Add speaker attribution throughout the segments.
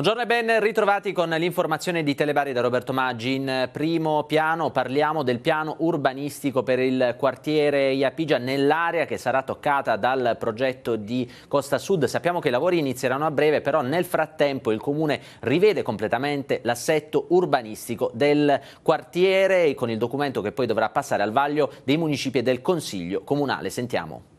Speaker 1: Buongiorno e ben ritrovati con l'informazione di Telebari da Roberto Maggi. In primo piano parliamo del piano urbanistico per il quartiere Iapigia nell'area che sarà toccata dal progetto di Costa Sud. Sappiamo che i lavori inizieranno a breve, però nel frattempo il comune rivede completamente l'assetto urbanistico del quartiere con il documento che poi dovrà passare al vaglio dei municipi e del Consiglio comunale. Sentiamo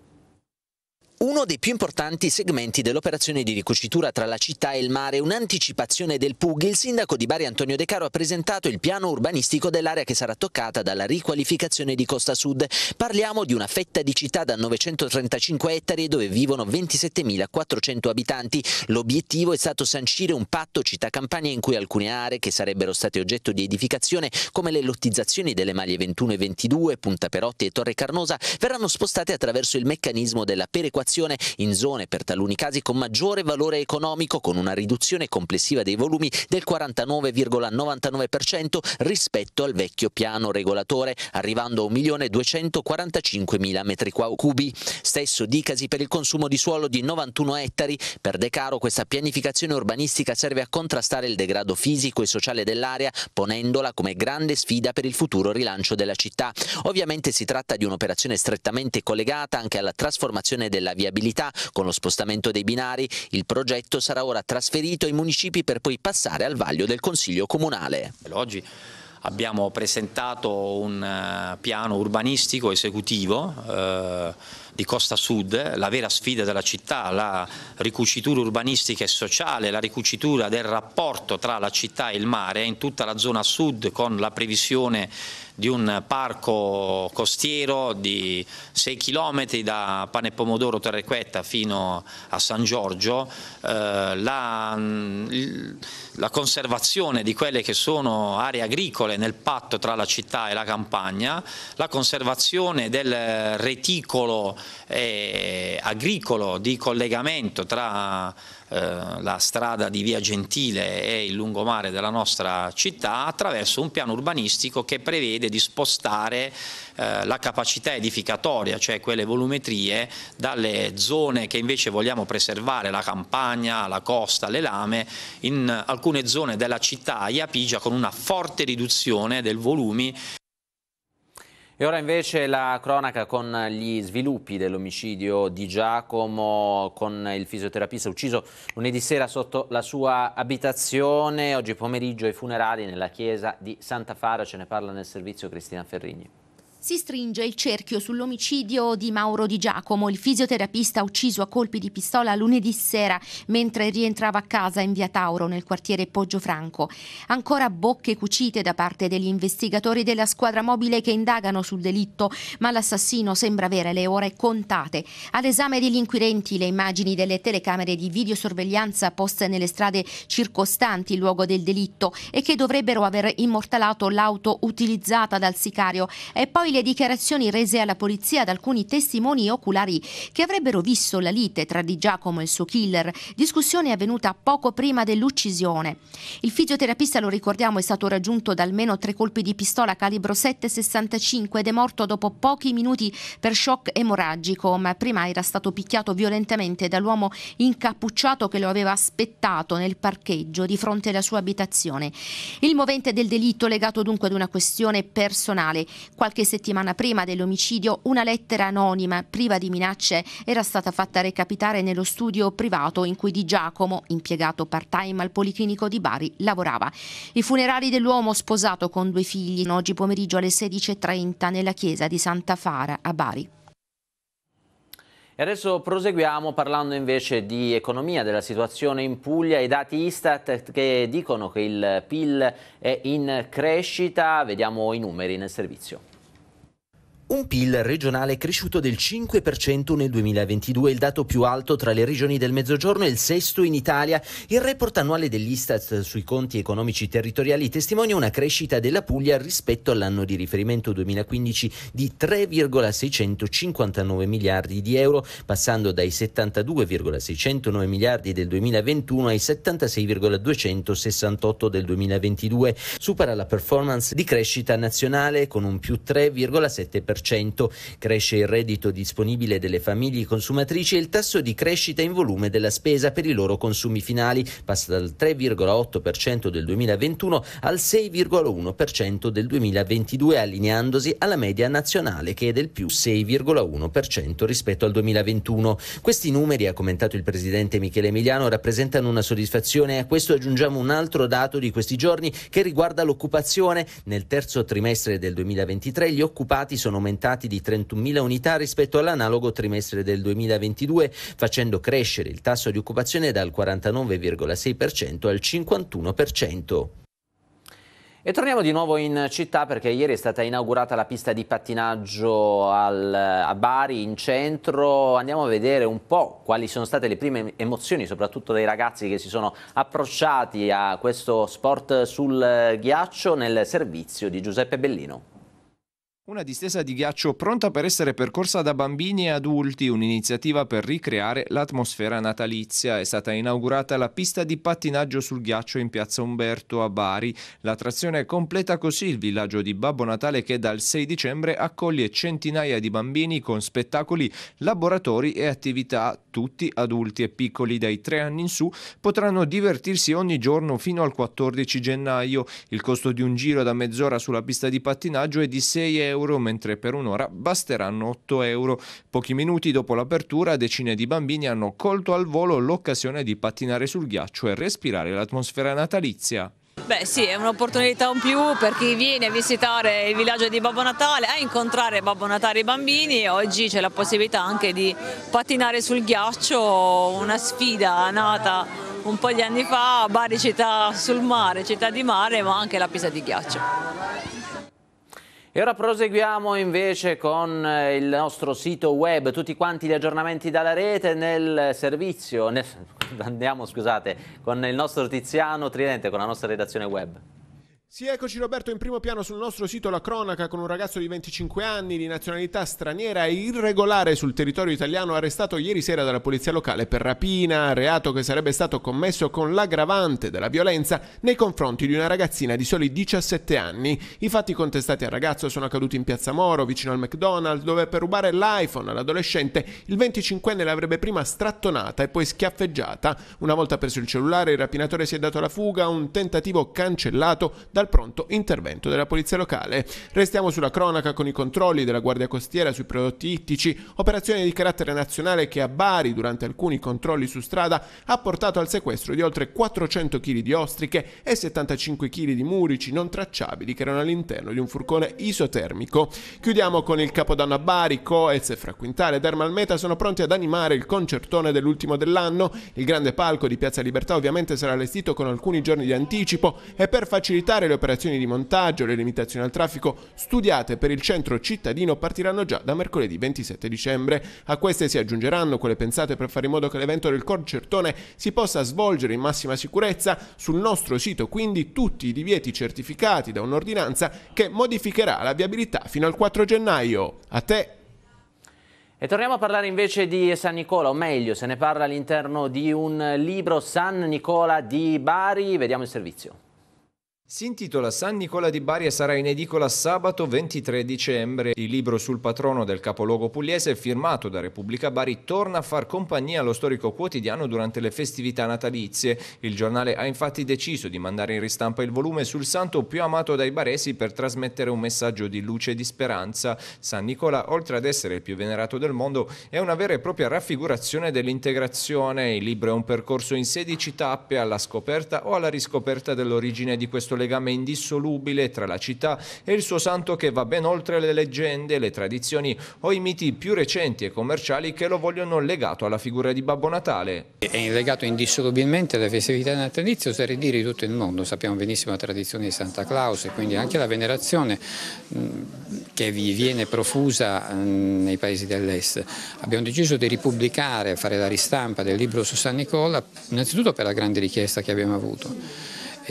Speaker 1: uno dei più importanti segmenti dell'operazione di ricucitura tra la città e il mare, un'anticipazione del PUG, il sindaco di Bari Antonio De Caro ha presentato il piano urbanistico dell'area che sarà toccata dalla riqualificazione di Costa Sud. Parliamo di una fetta di città da 935 ettari dove vivono 27.400 abitanti. L'obiettivo è stato sancire un patto città campania in cui alcune aree che sarebbero state oggetto di edificazione, come le lottizzazioni delle maglie 21 e 22, Punta Perotti e Torre Carnosa, verranno spostate attraverso il meccanismo della perequazione produzione in zone per taluni casi con maggiore valore economico con una riduzione complessiva dei volumi del 49,99% rispetto al vecchio piano regolatore, arrivando a 1.245.000 m3. Stesso dicasi per il consumo di suolo di 91 ettari. Per De Caro questa pianificazione urbanistica serve a contrastare il degrado fisico e sociale dell'area, ponendola come grande sfida per il futuro rilancio della città. Ovviamente si tratta di un'operazione strettamente collegata anche alla trasformazione della via viabilità con lo spostamento dei binari, il progetto sarà ora trasferito
Speaker 2: ai municipi per poi passare al vaglio del Consiglio Comunale. Oggi abbiamo presentato un eh, piano urbanistico esecutivo eh, di Costa Sud, la vera sfida della città, la ricucitura urbanistica e sociale, la ricucitura del rapporto tra la città e il mare in tutta la zona sud con la previsione di un parco costiero di 6 km da Pane Pomodoro Terrequetta fino a San Giorgio, eh, la, la, conservazione di quelle che sono aree agricole nel patto tra la città e la campagna, la conservazione del reticolo eh, agricolo di collegamento tra eh, la strada di Via Gentile e il lungomare della nostra città attraverso un piano urbanistico che prevede di spostare eh, la capacità edificatoria, cioè quelle volumetrie, dalle zone che invece vogliamo preservare, la campagna, la costa, le lame, in alcune zone della città Iapigia con una forte riduzione del volumi
Speaker 1: e ora invece la cronaca con gli sviluppi dell'omicidio di Giacomo con il fisioterapista ucciso lunedì sera sotto la sua abitazione. Oggi pomeriggio i funerali nella chiesa di Santa Fara, ce ne parla nel servizio Cristina Ferrigni.
Speaker 3: Si stringe il cerchio sull'omicidio di Mauro Di Giacomo, il fisioterapista ucciso a colpi di pistola lunedì sera mentre rientrava a casa in via Tauro nel quartiere Poggio Franco. Ancora bocche cucite da parte degli investigatori della squadra mobile che indagano sul delitto, ma l'assassino sembra avere le ore contate. All'esame degli inquirenti le immagini delle telecamere di videosorveglianza poste nelle strade circostanti il luogo del delitto e che dovrebbero aver immortalato l'auto utilizzata dal sicario e poi poi le dichiarazioni rese alla polizia da alcuni testimoni oculari che avrebbero visto la lite tra Di Giacomo e il suo killer, discussione avvenuta poco prima dell'uccisione. Il fisioterapista, lo ricordiamo, è stato raggiunto da almeno tre colpi di pistola calibro 7,65 ed è morto dopo pochi minuti per shock emorragico, ma prima era stato picchiato violentemente dall'uomo incappucciato che lo aveva aspettato nel parcheggio di fronte alla sua abitazione. Il movente del delitto legato dunque ad una questione personale. Qualche settimana settimana prima dell'omicidio una lettera anonima priva di minacce era stata fatta recapitare nello studio privato in cui Di Giacomo, impiegato part-time al Policlinico di Bari, lavorava. I funerali dell'uomo sposato con due figli oggi pomeriggio alle 16.30 nella chiesa di Santa Fara a Bari.
Speaker 1: E adesso proseguiamo parlando invece di economia, della situazione in Puglia, i dati Istat che dicono che il PIL è in crescita, vediamo i numeri nel servizio. Un PIL regionale cresciuto del 5% nel 2022, il dato più alto tra le regioni del Mezzogiorno e il sesto in Italia. Il report annuale dell'Istat sui conti economici territoriali testimonia una crescita della Puglia rispetto all'anno di riferimento 2015 di 3,659 miliardi di euro, passando dai 72,609 miliardi del 2021 ai 76,268 del 2022. Supera la performance di crescita nazionale con un più 3,7% 2,5%, cresce il reddito disponibile delle famiglie consumatrici e il tasso di crescita in volume della spesa per i loro consumi finali passa dal 3,8% del 2021 al 6,1% del 2022, allineandosi alla media nazionale che è del più 6,1% rispetto al 2021. Questi numeri, ha commentato il presidente Michele Emiliano, rappresentano una soddisfazione e a questo aggiungiamo un altro dato di questi giorni che riguarda l'occupazione. Nel terzo trimestre del 2023 gli occupati sono aumentati aumentati di 31.000 unità rispetto all'analogo trimestre del 2022, facendo crescere il tasso di occupazione dal 49,6% al 51%. E torniamo di nuovo in città perché ieri è stata inaugurata la pista di pattinaggio al, a Bari in centro. Andiamo a vedere un po' quali sono state le prime emozioni, soprattutto dei ragazzi che si sono approcciati a questo sport sul ghiaccio nel servizio di Giuseppe Bellino.
Speaker 4: Una distesa di ghiaccio pronta per essere percorsa da bambini e adulti, un'iniziativa per ricreare l'atmosfera natalizia. È stata inaugurata la pista di pattinaggio sul ghiaccio in piazza Umberto a Bari. L'attrazione completa così il villaggio di Babbo Natale che dal 6 dicembre accoglie centinaia di bambini con spettacoli, laboratori e attività. Tutti, adulti e piccoli dai 3 anni in su, potranno divertirsi ogni giorno fino al 14 gennaio. Il costo di un giro da mezz'ora sulla pista di pattinaggio è di 6 euro euro, mentre per un'ora basteranno 8 euro. Pochi minuti dopo l'apertura decine di bambini hanno colto al volo l'occasione di pattinare sul ghiaccio e respirare l'atmosfera natalizia.
Speaker 3: Beh sì, è un'opportunità in più per chi viene a visitare
Speaker 1: il villaggio di Babbo Natale, a incontrare Babbo Natale e i bambini e oggi c'è la possibilità anche di pattinare sul ghiaccio, una sfida nata un po' di anni fa, Bari città sul mare, città di mare, ma anche la pista di ghiaccio. E ora proseguiamo invece con eh, il nostro sito web, tutti quanti gli aggiornamenti dalla rete nel servizio, nel, andiamo scusate, con il nostro Tiziano Tridente, con la nostra redazione web.
Speaker 5: Sì, eccoci Roberto in primo piano sul nostro sito La Cronaca con un ragazzo di 25 anni di nazionalità straniera e irregolare sul territorio italiano arrestato ieri sera dalla polizia locale per rapina, reato che sarebbe stato commesso con l'aggravante della violenza nei confronti di una ragazzina di soli 17 anni. I fatti contestati al ragazzo sono accaduti in Piazza Moro, vicino al McDonald's, dove per rubare l'iPhone all'adolescente il 25enne l'avrebbe prima strattonata e poi schiaffeggiata. Una volta preso il cellulare il rapinatore si è dato alla fuga, un tentativo cancellato da dal pronto intervento della polizia locale. Restiamo sulla cronaca con i controlli della Guardia Costiera sui prodotti ittici, operazione di carattere nazionale che a Bari, durante alcuni controlli su strada, ha portato al sequestro di oltre 400 kg di ostriche e 75 kg di murici non tracciabili che erano all'interno di un furgone isotermico. Chiudiamo con il capodanno a Bari, Coez, Fra Quintale ed Ermalmeta sono pronti ad animare il concertone dell'ultimo dell'anno. Il grande palco di Piazza Libertà ovviamente sarà allestito con alcuni giorni di anticipo e per facilitare le operazioni di montaggio, le limitazioni al traffico studiate per il centro cittadino partiranno già da mercoledì 27 dicembre. A queste si aggiungeranno quelle pensate per fare in modo che l'evento del concertone si possa svolgere in massima sicurezza sul nostro sito, quindi tutti i divieti certificati da un'ordinanza che modificherà la viabilità fino al 4 gennaio. A te e torniamo a parlare
Speaker 1: invece di San Nicola, o meglio, se ne parla all'interno di un libro San Nicola di Bari. Vediamo il servizio.
Speaker 4: Si intitola San Nicola di Bari e sarà in edicola sabato 23 dicembre. Il libro sul patrono del capoluogo pugliese, firmato da Repubblica Bari, torna a far compagnia allo storico quotidiano durante le festività natalizie. Il giornale ha infatti deciso di mandare in ristampa il volume sul santo più amato dai baresi per trasmettere un messaggio di luce e di speranza. San Nicola, oltre ad essere il più venerato del mondo, è una vera e propria raffigurazione dell'integrazione. Il libro è un percorso in 16 tappe alla scoperta o alla riscoperta dell'origine di questo legame indissolubile tra la città e il suo santo che va ben oltre le leggende, le tradizioni o i miti più recenti e commerciali che lo vogliono legato alla figura di Babbo Natale. È legato
Speaker 2: indissolubilmente alle festività natalizie, oserei dire di tutto il mondo, sappiamo benissimo la tradizione di Santa Claus e quindi anche la venerazione che vi viene profusa nei paesi dell'est. Abbiamo deciso di ripubblicare, fare la ristampa del libro su San Nicola, innanzitutto per la grande richiesta che abbiamo avuto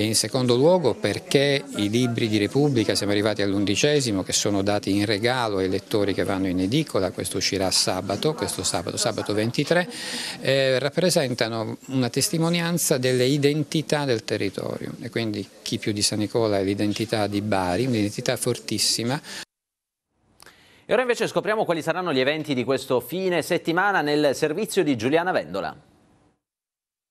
Speaker 2: e in secondo luogo perché i libri di Repubblica, siamo arrivati all'undicesimo, che sono dati in regalo ai lettori che vanno in edicola, questo uscirà sabato, questo sabato, sabato 23, eh, rappresentano una testimonianza delle identità del territorio e quindi chi più di San Nicola è l'identità di Bari, un'identità fortissima.
Speaker 1: E ora invece scopriamo quali saranno gli eventi di questo fine settimana nel servizio di Giuliana Vendola.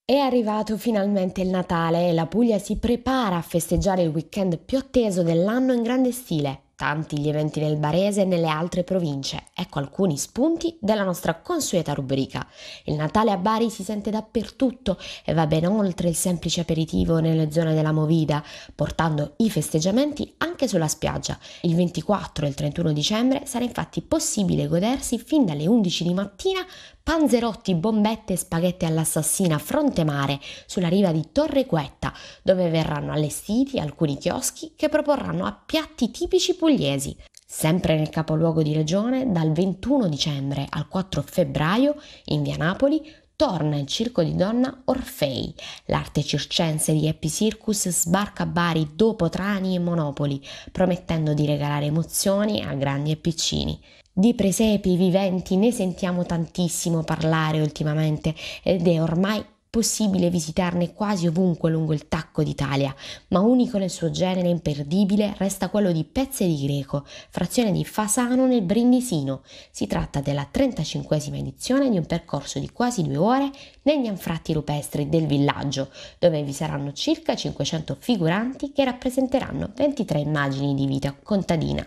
Speaker 6: È arrivato finalmente il Natale e la Puglia si prepara a festeggiare il weekend più atteso dell'anno in grande stile tanti gli eventi nel Barese e nelle altre province. Ecco alcuni spunti della nostra consueta rubrica. Il Natale a Bari si sente dappertutto e va ben oltre il semplice aperitivo nelle zone della Movida, portando i festeggiamenti anche sulla spiaggia. Il 24 e il 31 dicembre sarà infatti possibile godersi fin dalle 11 di mattina panzerotti, bombette e spaghetti all'assassina fronte mare sulla riva di Torre Quetta, dove verranno allestiti alcuni chioschi che proporranno a piatti tipici pugliesi pugliesi. Sempre nel capoluogo di regione, dal 21 dicembre al 4 febbraio, in via Napoli, torna il circo di donna Orfei. L'arte circense di Happy Circus sbarca a Bari dopo Trani e Monopoli, promettendo di regalare emozioni a grandi e piccini. Di presepi viventi ne sentiamo tantissimo parlare ultimamente ed è ormai possibile visitarne quasi ovunque lungo il tacco d'Italia, ma unico nel suo genere imperdibile resta quello di Pezze di Greco, frazione di Fasano nel Brindisino. Si tratta della 35esima edizione di un percorso di quasi due ore negli anfratti rupestri del villaggio, dove vi saranno circa 500 figuranti che rappresenteranno 23 immagini di vita contadina.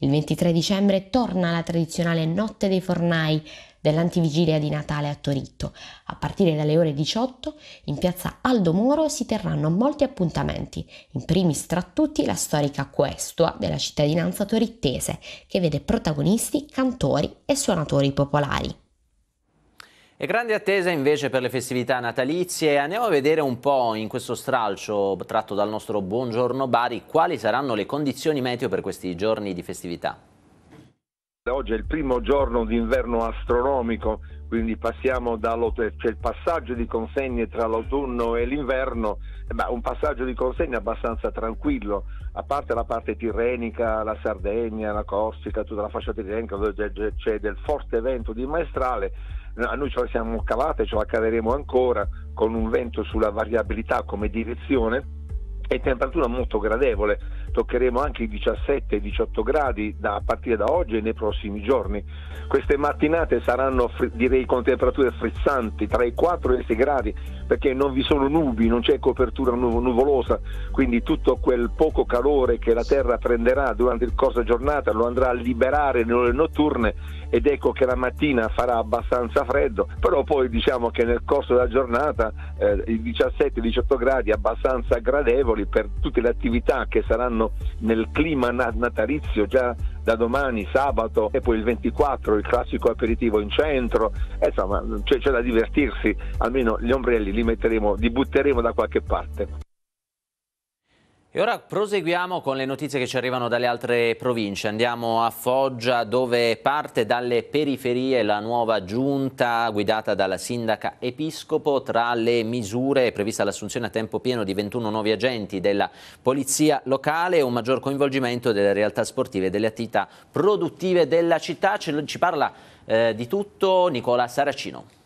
Speaker 6: Il 23 dicembre torna la tradizionale Notte dei Fornai, dell'antivigilia di Natale a Torito. A partire dalle ore 18 in piazza Aldo Moro si terranno molti appuntamenti, in primis tra tutti la storica questua della cittadinanza torittese che vede protagonisti cantori e suonatori popolari.
Speaker 1: E grande attesa invece per le festività natalizie. Andiamo a vedere un po' in questo stralcio tratto dal nostro Buongiorno Bari quali saranno le condizioni meteo per questi giorni di festività.
Speaker 7: Oggi è il primo giorno di inverno astronomico, quindi passiamo dall'autunno, c'è il passaggio di consegne tra l'autunno e l'inverno, ma eh, un passaggio di consegne abbastanza tranquillo, a parte la parte tirrenica, la Sardegna, la Corsica, tutta la fascia tirrenica dove c'è del forte vento di maestrale, noi ce la siamo cavate, ce la caveremo ancora con un vento sulla variabilità come direzione e temperatura molto gradevole toccheremo anche i 17-18 gradi da, a partire da oggi e nei prossimi giorni. Queste mattinate saranno direi con temperature frizzanti tra i 4 e i 6 gradi perché non vi sono nubi, non c'è copertura nu- nuvolosa, quindi tutto quel poco calore che la Terra prenderà durante il corso della giornata lo andrà a liberare nelle ore notturne ed ecco che la mattina farà abbastanza freddo, però poi diciamo che nel corso della giornata eh, i 17-18 gradi abbastanza gradevoli per tutte le attività che saranno nel clima natalizio già da domani sabato e poi il 24 il classico aperitivo in centro e eh, insomma c'è, cioè c'è da divertirsi almeno gli ombrelli li metteremo li butteremo da qualche parte
Speaker 1: e ora proseguiamo con le notizie che ci arrivano dalle altre province. Andiamo a Foggia dove parte dalle periferie la nuova giunta guidata dalla sindaca Episcopo. Tra le misure è prevista l'assunzione a tempo pieno di 21 nuovi agenti della polizia locale e un maggior coinvolgimento delle realtà sportive e delle attività produttive della città. Ci parla eh, di tutto Nicola Saracino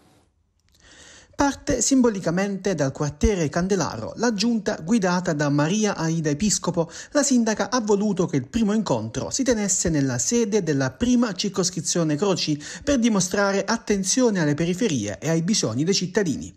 Speaker 8: parte simbolicamente dal quartiere Candelaro. La giunta, guidata da Maria Aida Episcopo, la sindaca ha voluto che il primo incontro si tenesse nella sede della prima circoscrizione Croci per dimostrare attenzione alle periferie e ai bisogni dei cittadini.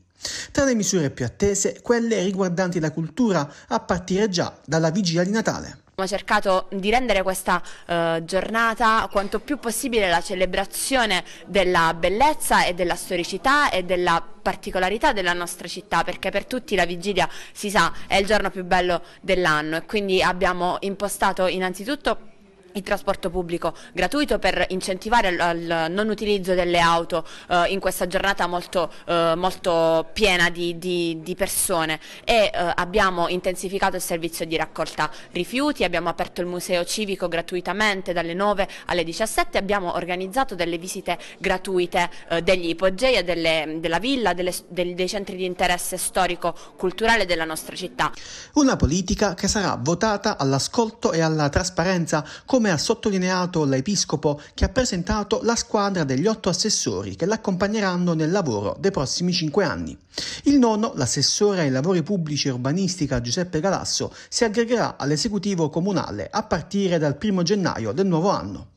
Speaker 8: Tra le misure più attese, quelle riguardanti la cultura, a partire già dalla vigilia di Natale.
Speaker 6: Abbiamo cercato di rendere questa eh, giornata quanto più possibile la celebrazione della bellezza e della storicità e della particolarità della nostra città perché per tutti la vigilia si sa è il giorno più bello dell'anno e quindi abbiamo impostato innanzitutto il trasporto pubblico gratuito per incentivare il non utilizzo delle auto eh, in questa giornata molto, eh, molto piena di, di, di, persone e eh, abbiamo intensificato il servizio di raccolta rifiuti, abbiamo aperto il museo civico gratuitamente dalle 9 alle 17, abbiamo organizzato delle visite gratuite eh, degli ipogei e delle, della villa, delle, dei, dei centri di interesse storico-culturale della
Speaker 8: nostra città. Una politica che sarà votata all'ascolto e alla trasparenza come come ha sottolineato l'Episcopo che ha presentato la squadra degli otto assessori che l'accompagneranno nel lavoro dei prossimi cinque anni. Il nono, l'assessore ai lavori pubblici e urbanistica Giuseppe Galasso, si aggregherà all'esecutivo comunale a partire dal 1 gennaio del nuovo anno.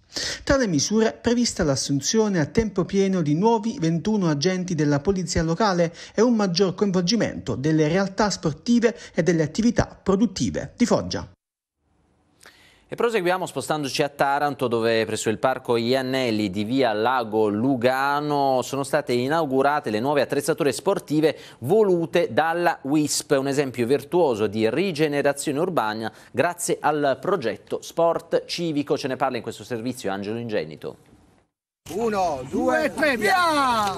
Speaker 8: Tra le misure prevista l'assunzione a tempo pieno di nuovi 21 agenti della polizia locale e un maggior coinvolgimento delle realtà sportive e delle attività produttive di Foggia.
Speaker 1: E proseguiamo spostandoci a Taranto dove presso il parco Iannelli di via Lago Lugano sono state inaugurate le nuove attrezzature sportive volute dalla WISP, un esempio virtuoso di rigenerazione urbana grazie al progetto Sport Civico. Ce ne parla in questo servizio Angelo Ingenito.
Speaker 8: Uno,
Speaker 9: due, tre, via!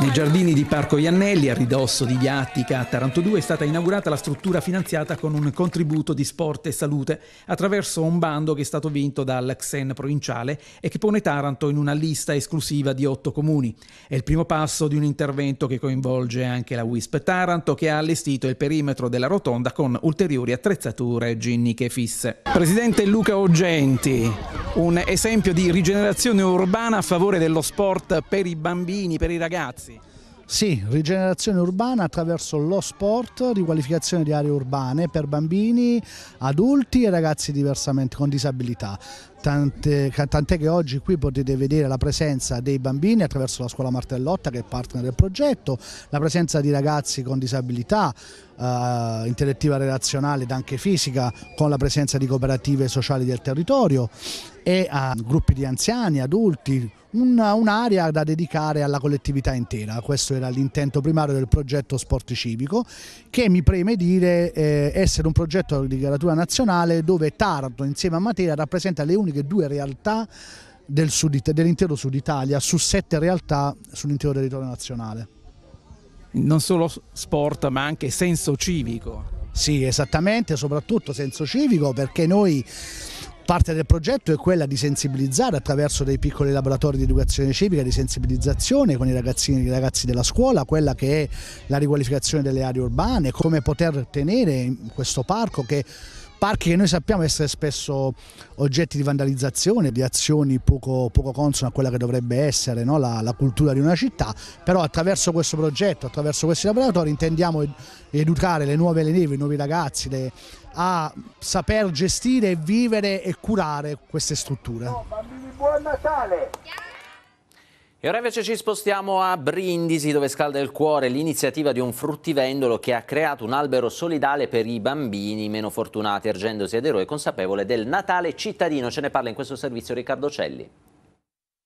Speaker 9: Nei giardini di Parco Iannelli, a ridosso di Viattica, a Taranto 2, è stata inaugurata la struttura finanziata con un contributo di sport e salute attraverso un bando che è stato vinto dal Xen provinciale e che pone Taranto in una lista esclusiva di otto comuni. È il primo passo di un intervento che coinvolge anche la WISP Taranto che ha allestito il perimetro della rotonda con ulteriori attrezzature ginniche fisse. Presidente Luca Ogenti, un esempio di rigenerazione urbana a favore dello sport per i bambini, per i ragazzi. Sì, rigenerazione urbana attraverso lo sport, riqualificazione di aree urbane per bambini, adulti e ragazzi diversamente con disabilità. Tant'è, tant'è che oggi qui potete vedere la presenza dei bambini attraverso la scuola Martellotta che è partner del progetto, la presenza di ragazzi con disabilità, eh, intellettiva relazionale ed anche fisica, con la presenza di cooperative sociali del territorio e eh, gruppi di anziani, adulti, una, un'area da dedicare alla collettività intera. Questo era l'intento primario del progetto Sport Civico, che mi preme dire eh, essere un progetto di caratura nazionale dove Taranto insieme a Matera rappresenta le uniche uniche due realtà del sud, dell'intero Sud Italia su sette realtà sull'intero territorio nazionale. Non solo sport ma anche senso civico. Sì, esattamente, soprattutto senso civico perché noi parte del progetto è quella di sensibilizzare attraverso dei piccoli laboratori di educazione civica, di sensibilizzazione con i ragazzini e i ragazzi della scuola, quella che è la riqualificazione delle aree urbane, come poter tenere questo parco che parchi che noi sappiamo essere spesso oggetti di vandalizzazione, di azioni poco, poco consone a quella che dovrebbe essere no? la, la, cultura di una città, però attraverso questo progetto, attraverso questi laboratori intendiamo ed educare le nuove leve, i nuovi ragazzi le, a saper gestire, vivere e curare queste strutture. No, bambini, buon Natale! E ora
Speaker 1: invece ci spostiamo a Brindisi dove scalda il cuore l'iniziativa di un fruttivendolo che ha creato un albero solidale per i bambini meno fortunati, ergendosi ad eroe consapevole del Natale cittadino. Ce ne parla in questo servizio Riccardo Celli.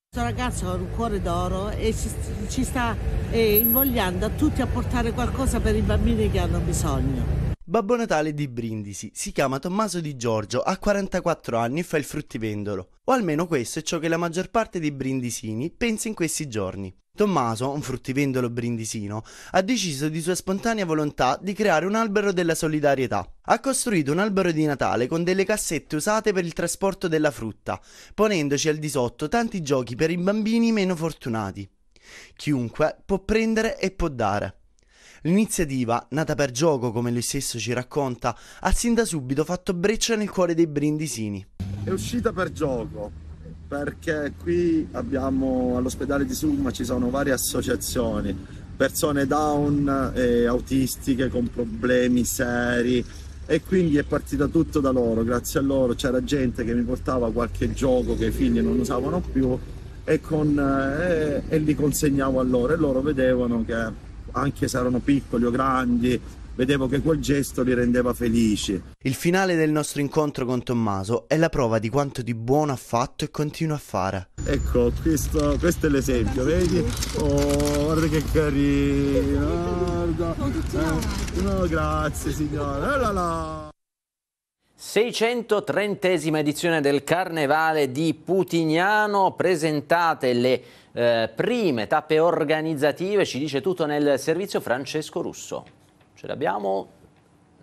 Speaker 8: Questo ragazzo ha un cuore d'oro e ci, ci sta eh, invogliando a tutti a portare qualcosa per i bambini che hanno bisogno.
Speaker 1: Babbo Natale di Brindisi si chiama Tommaso Di Giorgio, ha 44 anni e fa il fruttivendolo, o almeno questo è ciò che la maggior parte dei brindisini pensa in questi giorni. Tommaso, un fruttivendolo brindisino, ha deciso di sua spontanea volontà di creare un albero della solidarietà. Ha costruito un albero di Natale con delle cassette usate per il trasporto della
Speaker 9: frutta, ponendoci al di sotto tanti giochi per i bambini meno fortunati. Chiunque può prendere e può dare. L'iniziativa, nata per gioco come lui
Speaker 1: stesso ci racconta, ha sin da subito fatto breccia nel cuore dei brindisini.
Speaker 9: È uscita per gioco, perché qui abbiamo all'ospedale di Summa ci sono varie associazioni, persone down e autistiche con problemi seri e quindi è partita tutto da loro, grazie a loro c'era gente che mi portava
Speaker 7: qualche gioco che i figli non usavano più e, con, e, eh, e li consegnavo a loro e loro vedevano che anche se erano piccoli o grandi, vedevo che quel gesto li rendeva felici.
Speaker 1: Il finale del nostro incontro con Tommaso è la prova di quanto di buono ha fatto e continua a fare.
Speaker 7: Ecco, questo, questo è l'esempio, vedi? Oh, guarda che carino, guarda. Eh, no, grazie
Speaker 5: signora. Eh, là, là.
Speaker 1: 630 edizione del Carnevale di Putignano, presentate le eh, prime tappe organizzative, ci dice tutto nel servizio Francesco Russo. Ce l'abbiamo?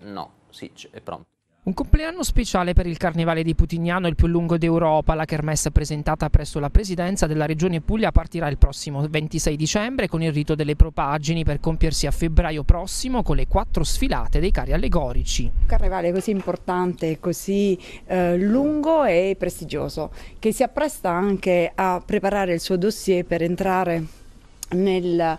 Speaker 1: No, sì, è pronto.
Speaker 2: Un compleanno speciale per il Carnevale di Putignano, il più lungo d'Europa. La kermesse presentata presso la presidenza della Regione Puglia partirà il prossimo 26 dicembre con il rito delle propaggini per compiersi a febbraio prossimo con le quattro sfilate dei carri
Speaker 3: allegorici. Un carnevale così importante, così eh, lungo e prestigioso, che si appresta anche a preparare il suo dossier per entrare nel, eh,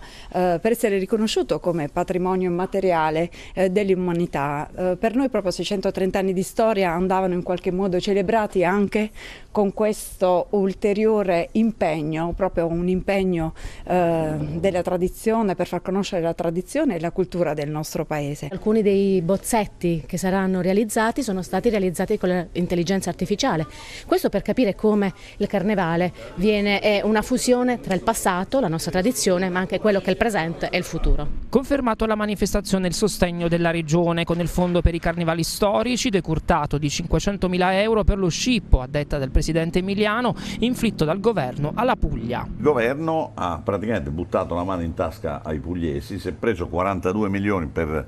Speaker 3: per essere riconosciuto come patrimonio immateriale eh, dell'umanità. Eh, per noi proprio 630 anni di storia andavano in qualche modo celebrati anche con questo ulteriore impegno, proprio un impegno eh, della tradizione per far conoscere la tradizione e la cultura del nostro paese. Alcuni dei bozzetti che saranno realizzati sono stati realizzati con l'intelligenza artificiale. Questo per capire come il carnevale viene, è una fusione tra il passato, la nostra tradizione tradizione ma anche quello che è il presente e il futuro.
Speaker 2: Confermato la manifestazione il sostegno della Regione con il fondo per i carnevali storici decurtato di 500 mila euro per lo scippo a detta del Presidente Emiliano inflitto dal governo alla Puglia.
Speaker 7: Il governo ha praticamente buttato la mano in tasca ai pugliesi, si è preso 42 milioni per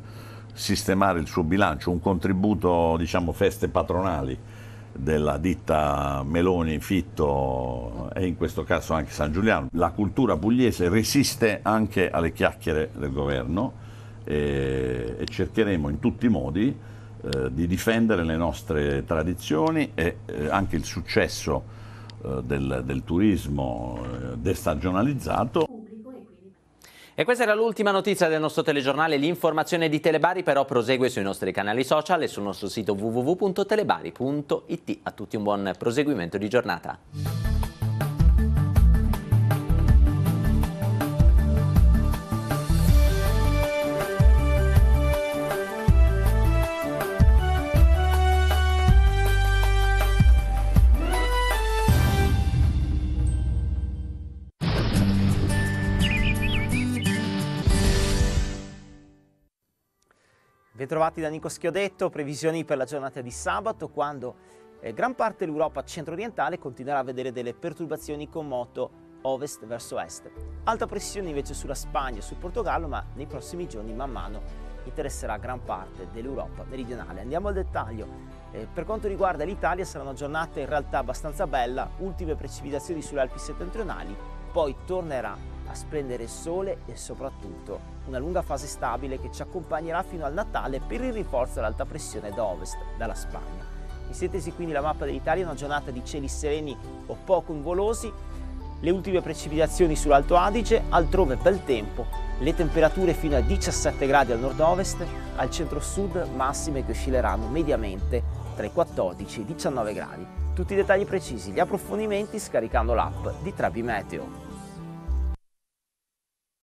Speaker 7: sistemare il suo bilancio, un contributo diciamo feste patronali della ditta Meloni, Fitto e in questo caso anche San Giuliano. La cultura pugliese resiste anche alle chiacchiere del governo e, e cercheremo in tutti i modi eh, di difendere le nostre tradizioni e eh, anche il successo eh, del, del, turismo eh, destagionalizzato.
Speaker 1: E questa era l'ultima notizia del nostro telegiornale. L'informazione di Telebari però prosegue sui nostri canali social e sul nostro sito www.telebari.it. A tutti un buon proseguimento di giornata. Bentrovati da Nico Schiodetto, previsioni per la giornata di sabato quando eh, gran parte dell'Europa centro-orientale continuerà a vedere delle perturbazioni con moto ovest verso est. Alta pressione invece sulla Spagna e sul Portogallo ma nei prossimi giorni man mano interesserà gran parte dell'Europa meridionale. Andiamo al dettaglio. Eh, per quanto riguarda l'Italia saranno giornate in realtà abbastanza bella, ultime precipitazioni sulle Alpi settentrionali, poi tornerà a splendere il sole e soprattutto una lunga fase stabile che ci accompagnerà fino al Natale per il rinforzo dell'alta pressione da ovest dalla Spagna. In sintesi quindi la mappa dell'Italia è una giornata di cieli sereni o poco nuvolosi, le ultime precipitazioni sull'Alto Adige, altrove bel tempo, le temperature fino a 17 gradi al nord-ovest, al centro-sud massime che oscilleranno mediamente tra i 14 e i 19 gradi. Tutti i dettagli
Speaker 8: precisi, gli approfondimenti scaricando l'app di Trabi Meteo.